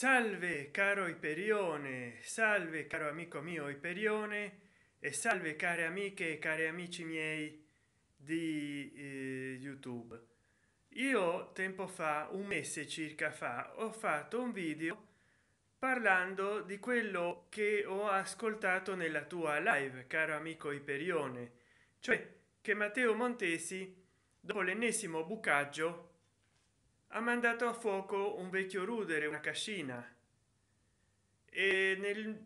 salve caro iperione salve caro amico mio iperione e salve care amiche e cari amici miei di eh, youtube io tempo fa un mese circa fa ho fatto un video parlando di quello che ho ascoltato nella tua live caro amico iperione cioè che matteo montesi dopo l'ennesimo bucaggio ha mandato a fuoco un vecchio rudere una cascina e nel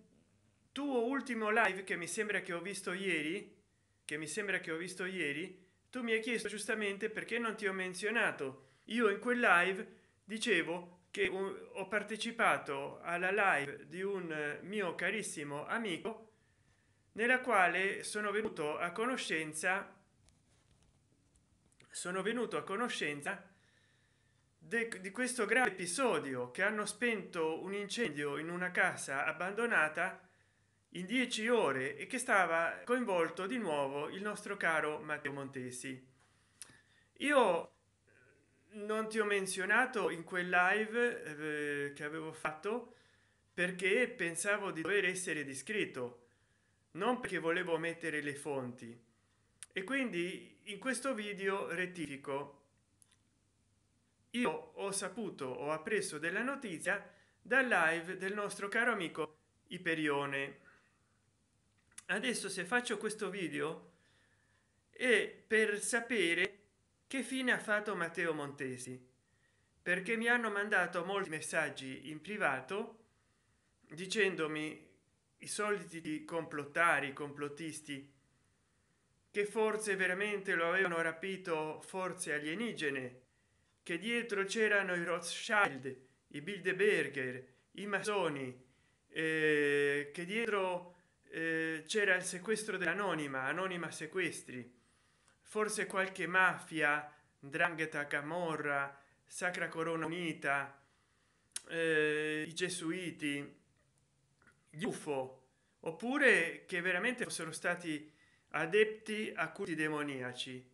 tuo ultimo live che mi sembra che ho visto ieri che mi sembra che ho visto ieri tu mi hai chiesto giustamente perché non ti ho menzionato io in quel live dicevo che ho partecipato alla live di un eh, mio carissimo amico nella quale sono venuto a conoscenza sono venuto a conoscenza di questo grave episodio che hanno spento un incendio in una casa abbandonata in dieci ore e che stava coinvolto di nuovo il nostro caro Matteo Montesi. Io non ti ho menzionato in quel live eh, che avevo fatto perché pensavo di dover essere discreto, non perché volevo mettere le fonti. E quindi in questo video rettifico io ho saputo ho appreso della notizia dal live del nostro caro amico iperione adesso se faccio questo video è per sapere che fine ha fatto matteo montesi perché mi hanno mandato molti messaggi in privato dicendomi i soliti complottari complottisti che forse veramente lo avevano rapito forze alienigene che dietro c'erano i rothschild i bilderberger i masoni eh, che dietro eh, c'era il sequestro dell'anonima anonima sequestri forse qualche mafia drangheta camorra sacra corona unita eh, i gesuiti gli ufo oppure che veramente fossero stati adepti a culti demoniaci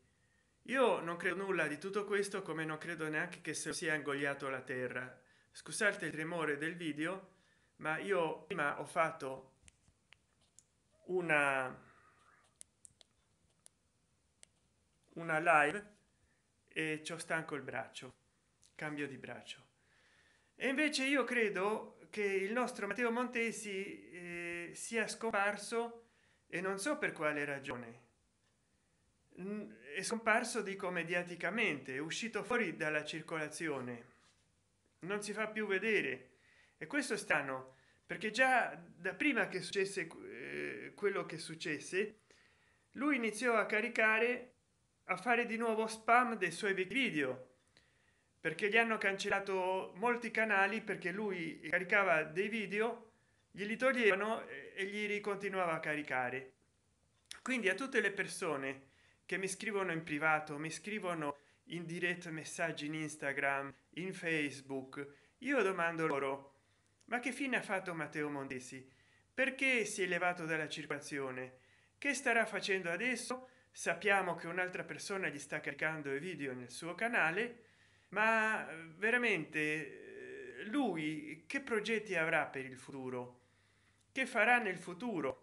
io non credo nulla di tutto questo come non credo neanche che se sia ingoiato la terra scusate il tremore del video ma io prima ho fatto una una live e ci ho stanco il braccio cambio di braccio e invece io credo che il nostro matteo montesi eh, sia scomparso e non so per quale ragione è scomparso dico mediaticamente è uscito fuori dalla circolazione non si fa più vedere e questo è strano perché già da prima che successe eh, quello che successe lui iniziò a caricare a fare di nuovo spam dei suoi video perché gli hanno cancellato molti canali perché lui caricava dei video glieli toglievano e gli ricontinuava a caricare quindi a tutte le persone che che mi scrivono in privato mi scrivono in diretta messaggi in instagram in facebook io domando loro ma che fine ha fatto matteo mondesi perché si è elevato dalla circolazione che starà facendo adesso sappiamo che un'altra persona gli sta caricando i video nel suo canale ma eh, veramente eh, lui che progetti avrà per il futuro che farà nel futuro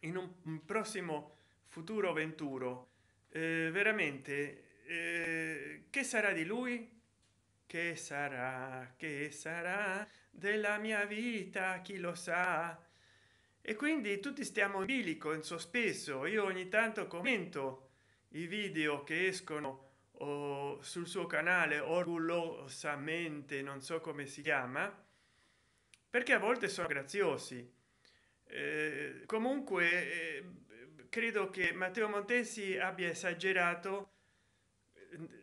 in un prossimo futuro futuro venturo eh, veramente eh, che sarà di lui che sarà che sarà della mia vita chi lo sa e quindi tutti stiamo in bilico in sospeso io ogni tanto commento i video che escono o sul suo canale orgogliosamente non so come si chiama perché a volte sono graziosi eh, comunque eh, credo che matteo montesi abbia esagerato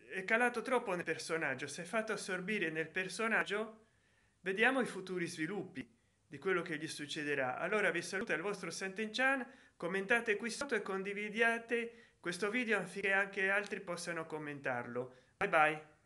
eh, è calato troppo nel personaggio si è fatto assorbire nel personaggio vediamo i futuri sviluppi di quello che gli succederà allora vi saluto il vostro sentenchan commentate qui sotto e condividiate questo video affinché anche altri possano commentarlo bye bye